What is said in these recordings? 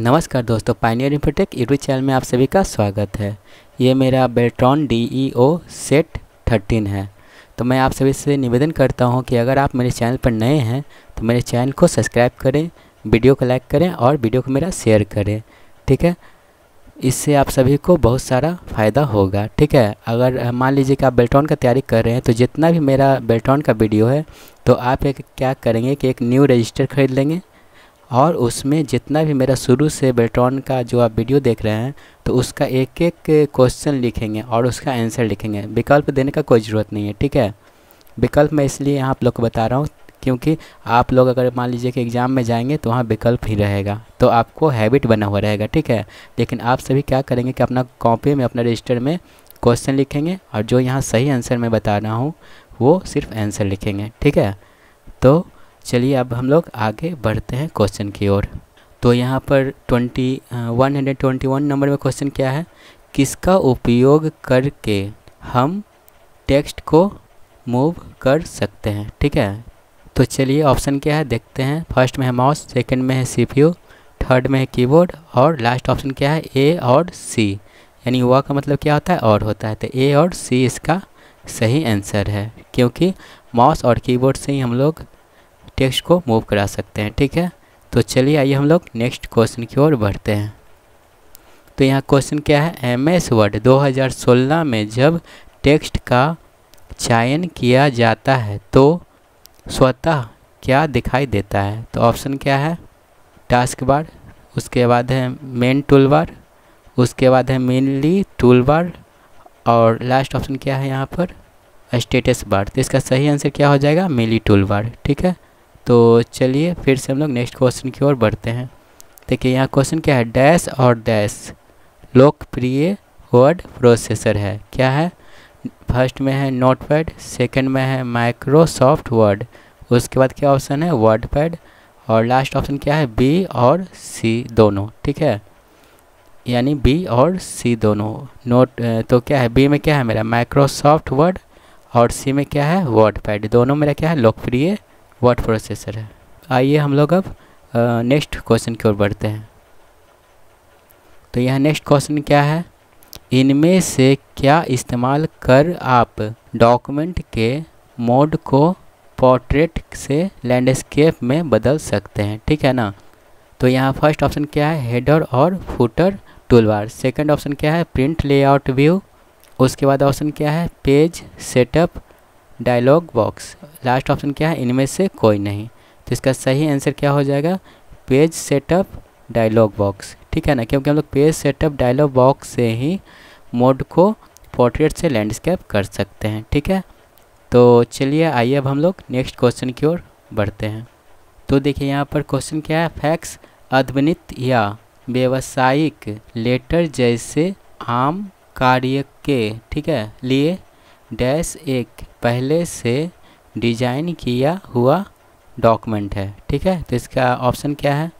नमस्कार दोस्तों pioneer infotech YouTube channel में आप सभी का स्वागत है ये मेरा Beltron D E O set thirteen है तो मैं आप सभी से निवेदन करता हूँ कि अगर आप मेरे चैनल पर नए हैं तो मेरे चैनल को सब्सक्राइब करें वीडियो को लाइक करें और वीडियो को मेरा शेयर करें ठीक है इससे आप सभी को बहुत सारा फ़ायदा होगा ठीक है अगर मान लीजिए कि आप बेल्ट्रॉन का तैयारी कर रहे हैं तो जितना भी मेरा बेल्ट्रॉन का वीडियो है तो आप एक क्या करेंगे कि एक न्यू रजिस्टर खरीद लेंगे और उसमें जितना भी मेरा शुरू से बेटॉन का जो आप वीडियो देख रहे हैं तो उसका एक एक क्वेश्चन लिखेंगे और उसका आंसर लिखेंगे विकल्प देने का कोई ज़रूरत नहीं है ठीक है विकल्प मैं इसलिए आप लोग को बता रहा हूँ क्योंकि आप लोग अगर मान लीजिए कि एग्ज़ाम में जाएंगे तो वहाँ विकल्प ही रहेगा तो आपको हैबिट बना हुआ रहेगा ठीक है लेकिन आप सभी क्या करेंगे कि अपना कॉपी में अपना रजिस्टर में क्वेश्चन लिखेंगे और जो यहाँ सही आंसर मैं बता रहा हूँ वो सिर्फ आंसर लिखेंगे ठीक है तो चलिए अब हम लोग आगे बढ़ते हैं क्वेश्चन की ओर तो यहाँ पर twenty one hundred twenty one number में क्वेश्चन क्या है किसका उपयोग करके हम टेक्स्ट को मूव कर सकते हैं ठीक है तो चलिए ऑप्शन क्या है देखते हैं फर्स्ट में है माउस सेकंड में है सीपीयू थर्ड में है कीबोर्ड और लास्ट ऑप्शन क्या है ए और सी यानी वा का मतलब क्या होता है और होता है तो ए और सी इसका सही आंसर है क्योंकि माउस और कीबोर्ड से ही हम लोग टेक्स्ट को मूव करा सकते हैं ठीक है तो चलिए आइए हम लोग नेक्स्ट क्वेश्चन की ओर बढ़ते हैं तो यहाँ क्वेश्चन क्या है एम एस वर्ड दो में जब टेक्स्ट का चयन किया जाता है तो स्वतः क्या दिखाई देता है तो ऑप्शन क्या है टास्क बार उसके बाद है मेन टूल बार उसके बाद है मेनली टूल बार और लास्ट ऑप्शन क्या है यहाँ पर स्टेटस बार तो इसका सही आंसर क्या हो जाएगा मेनली टूल बार ठीक है तो चलिए फिर से हम लोग नेक्स्ट क्वेश्चन की ओर बढ़ते हैं देखिए यहाँ क्वेश्चन क्या है डैश और डैश लोकप्रिय वर्ड प्रोसेसर है क्या है फर्स्ट में है नोटपैड सेकंड में है माइक्रोसॉफ्ट वर्ड उसके बाद क्या ऑप्शन है वर्डपैड और लास्ट ऑप्शन क्या है बी और सी दोनों ठीक है यानी बी और सी दोनों नोट तो क्या है बी में क्या है मेरा माइक्रोसॉफ्ट वर्ड और सी में क्या है वर्ड पैड दोनों मेरा क्या है लोकप्रिय वर्ड प्रोसेसर है आइए हम लोग अब नेक्स्ट क्वेश्चन की ओर बढ़ते हैं तो यह नेक्स्ट क्वेश्चन क्या है इनमें से क्या इस्तेमाल कर आप डॉक्यूमेंट के मोड को पोर्ट्रेट से लैंडस्केप में बदल सकते हैं ठीक है ना तो यहाँ फर्स्ट ऑप्शन क्या है हेडर और footer tool bar second option क्या है प्रिंट लेआउट व्यू उसके बाद ऑप्शन क्या है page setup dialog box last option क्या है इनमें से कोई नहीं तो इसका सही आंसर क्या हो जाएगा पेज सेटअप डायलॉग बॉक्स ठीक है ना क्योंकि हम लोग पेज सेटअप डायलॉग बॉक्स से ही मोड को पोर्ट्रेट से लैंडस्केप कर सकते हैं ठीक है तो चलिए आइए अब हम लोग नेक्स्ट क्वेश्चन की ओर बढ़ते हैं तो देखिए यहाँ पर क्वेश्चन क्या है फैक्स अद्वनित या व्यावसायिक लेटर जैसे आम कार्य के ठीक है लिए डैश एक पहले से डिजाइन किया हुआ डॉक्यूमेंट है ठीक है तो इसका ऑप्शन क्या है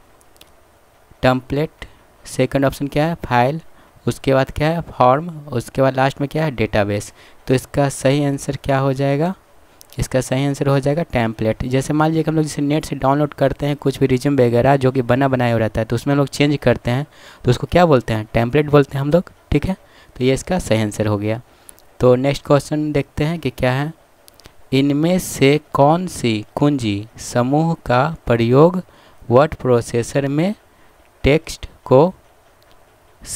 टम्पलेट सेकंड ऑप्शन क्या है फाइल उसके बाद क्या है फॉर्म उसके बाद लास्ट में क्या है डेटाबेस तो इसका सही आंसर क्या हो जाएगा इसका सही आंसर हो जाएगा टैम्पलेट जैसे मान लीजिए कि हम लोग जैसे नेट से डाउनलोड करते हैं कुछ भी रिज्यूम वगैरह जो कि बना बनाया हो रहता है तो उसमें हम लोग चेंज करते हैं तो उसको क्या बोलते हैं टैम्पलेट बोलते हैं हम लोग ठीक है तो ये इसका सही आंसर हो गया तो नेक्स्ट क्वेश्चन देखते हैं कि क्या है इनमें से कौन सी कुंजी समूह का प्रयोग वर्ड प्रोसेसर में टेक्स्ट को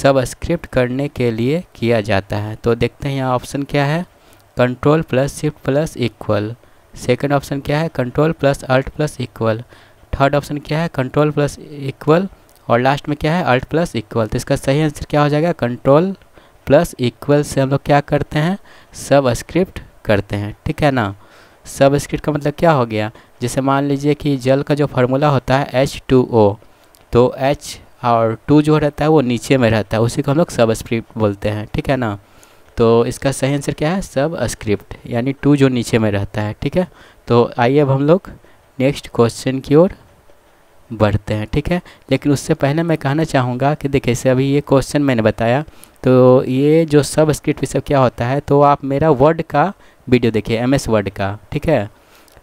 सबस्क्रिप्ट करने के लिए किया जाता है तो देखते हैं यहाँ ऑप्शन क्या है control plus shift plus equal second option क्या है control plus alt plus equal third option क्या है कंट्रोल प्लस इक्वल और लास्ट में क्या है अल्ट प्लस इक्वल तो इसका सही आंसर क्या हो जाएगा कंट्रोल प्लस इक्वल से हम लोग क्या करते हैं सब स्क्रिप्ट करते हैं ठीक है ना सब स्क्रिप्ट का मतलब क्या हो गया जैसे मान लीजिए कि जल का जो फार्मूला होता है एच टू ओ तो एच और टू जो रहता है वो नीचे में रहता है उसी को हम लोग सब स्क्रिप्ट बोलते हैं ठीक है ना तो इसका सही आंसर क्या है सब स्क्रिप्ट यानी टू जो नीचे में रहता है ठीक है तो आइए अब हम लोग नेक्स्ट क्वेश्चन की ओर बढ़ते हैं ठीक है लेकिन उससे पहले मैं कहना चाहूँगा कि देखिए से अभी ये क्वेश्चन मैंने बताया तो ये जो सब स्क्रिप्ट सब क्या होता है तो आप मेरा वर्ड का वीडियो देखिए एम एस वर्ड का ठीक है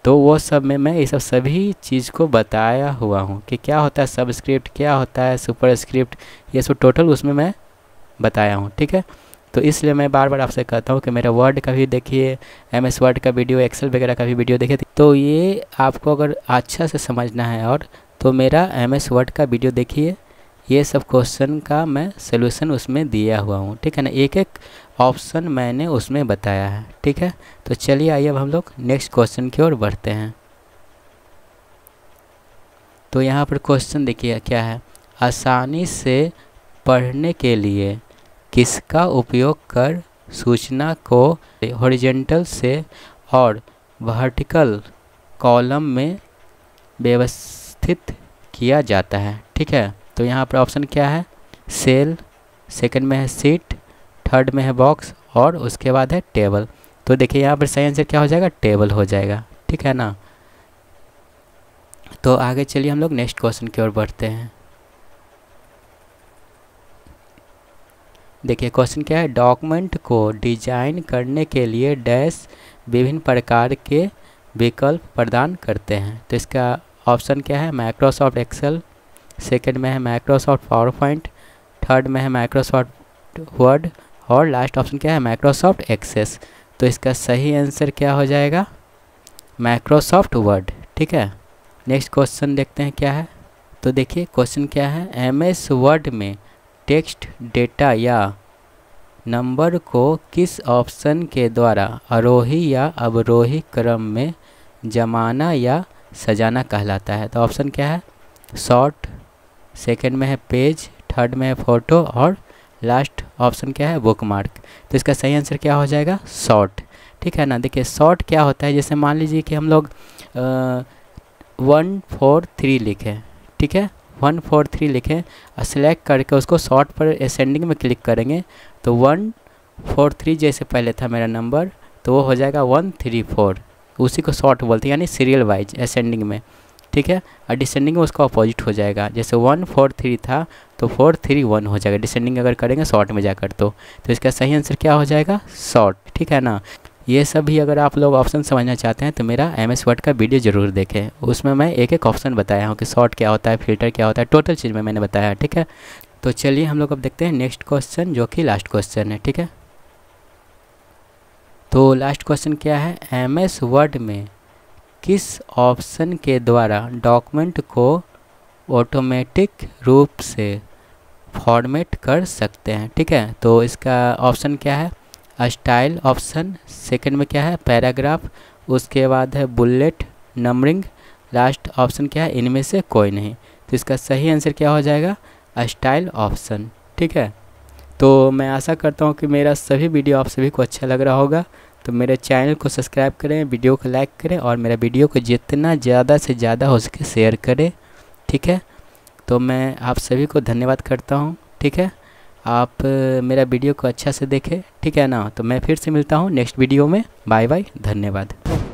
तो वो सब में मैं ये सब सभी चीज़ को बताया हुआ हूँ कि क्या होता है सब स्क्रिप्ट क्या होता है सुपर स्क्रिप्ट ये सब टोटल उसमें मैं बताया हूँ ठीक है तो इसलिए मैं बार बार आपसे कहता हूँ कि मेरा वर्ड का भी देखिए एम एस वर्ड का वीडियो एक्सेल वगैरह का भी वीडियो देखिए तो ये आपको अगर अच्छा से समझना है और तो मेरा एम एस वर्ड का वीडियो देखिए ये सब क्वेश्चन का मैं सोल्यूशन उसमें दिया हुआ हूँ ठीक है ना एक एक ऑप्शन मैंने उसमें बताया है ठीक है तो चलिए आइए अब हम लोग नेक्स्ट क्वेश्चन की ओर बढ़ते हैं तो यहाँ पर क्वेश्चन देखिए क्या है आसानी से पढ़ने के लिए किसका उपयोग कर सूचना को हॉरिजेंटल से और वर्टिकल कॉलम में व्यवस्था समर्थित किया जाता है ठीक है तो यहाँ पर ऑप्शन क्या है सेल सेकंड में है सीट थर्ड में है बॉक्स और उसके बाद है टेबल तो देखिए यहाँ पर सही आंसर क्या हो जाएगा टेबल हो जाएगा ठीक है ना तो आगे चलिए हम लोग नेक्स्ट क्वेश्चन की ओर बढ़ते हैं देखिए क्वेश्चन क्या है डॉक्यूमेंट को डिजाइन करने के लिए डैश विभिन्न प्रकार के विकल्प प्रदान करते हैं तो इसका ऑप्शन क्या है माइक्रोसॉफ्ट एक्सेल सेकेंड में है माइक्रोसॉफ्ट पावर पॉइंट थर्ड में है माइक्रोसॉफ्ट वर्ड और लास्ट ऑप्शन क्या है माइक्रोसॉफ्ट एक्सेस तो इसका सही आंसर क्या हो जाएगा माइक्रोसॉफ्ट वर्ड ठीक है नेक्स्ट क्वेश्चन देखते हैं क्या है तो देखिए क्वेश्चन क्या है एम एस वर्ड में टेक्स्ट डेटा या नंबर को किस ऑप्शन के द्वारा आरोही या अवरोही क्रम में जमाना या सजाना कहलाता है तो ऑप्शन क्या है शॉर्ट सेकेंड में है पेज थर्ड में है फ़ोटो और लास्ट ऑप्शन क्या है बुक मार्क तो इसका सही आंसर क्या हो जाएगा शॉर्ट ठीक है ना देखिए शॉर्ट क्या होता है जैसे मान लीजिए कि हम लोग वन फोर थ्री लिखें ठीक है वन फोर थ्री लिखें और सिलेक्ट करके उसको शॉर्ट पर असेंडिंग में क्लिक करेंगे तो वन फोर थ्री जैसे पहले था मेरा नंबर तो वो हो जाएगा वन थ्री फोर उसी को शॉर्ट बोलते हैं यानी सीरियल वाइज असेंडिंग में ठीक है और डिसेंडिंग में उसका अपोजिट हो जाएगा जैसे वन फोर थ्री था तो फोर थ्री वन हो जाएगा डिसेंडिंग अगर करेंगे शॉर्ट में जाकर तो तो इसका सही आंसर क्या हो जाएगा शॉर्ट ठीक है ना ये सब भी अगर आप लोग ऑप्शन समझना चाहते हैं तो मेरा एम एस वर्ड का वीडियो ज़रूर देखें उसमें मैं एक एक ऑप्शन बताया हूँ कि शॉर्ट क्या होता है फिल्टर क्या होता है टोटल चीज़ में मैंने बताया ठीक है तो चलिए हम लोग अब देखते हैं नेक्स्ट क्वेश्चन जो कि लास्ट क्वेश्चन है ठीक है तो लास्ट क्वेश्चन क्या है एम एस वर्ड में किस ऑप्शन के द्वारा डॉक्यूमेंट को ऑटोमेटिक रूप से फॉर्मेट कर सकते हैं ठीक है तो इसका ऑप्शन क्या है स्टाइल ऑप्शन सेकंड में क्या है पैराग्राफ उसके बाद है बुलेट नंबरिंग लास्ट ऑप्शन क्या है इनमें से कोई नहीं तो इसका सही आंसर क्या हो जाएगा स्टाइल ऑप्शन ठीक है तो मैं आशा करता हूँ कि मेरा सभी वीडियो आप सभी को अच्छा लग रहा होगा तो मेरे चैनल को सब्सक्राइब करें वीडियो को लाइक करें और मेरा वीडियो को जितना ज़्यादा से ज़्यादा हो सके शेयर करें ठीक है तो मैं आप सभी को धन्यवाद करता हूँ ठीक है आप मेरा वीडियो को अच्छा से देखें ठीक है ना तो मैं फिर से मिलता हूँ नेक्स्ट वीडियो में बाय बाय धन्यवाद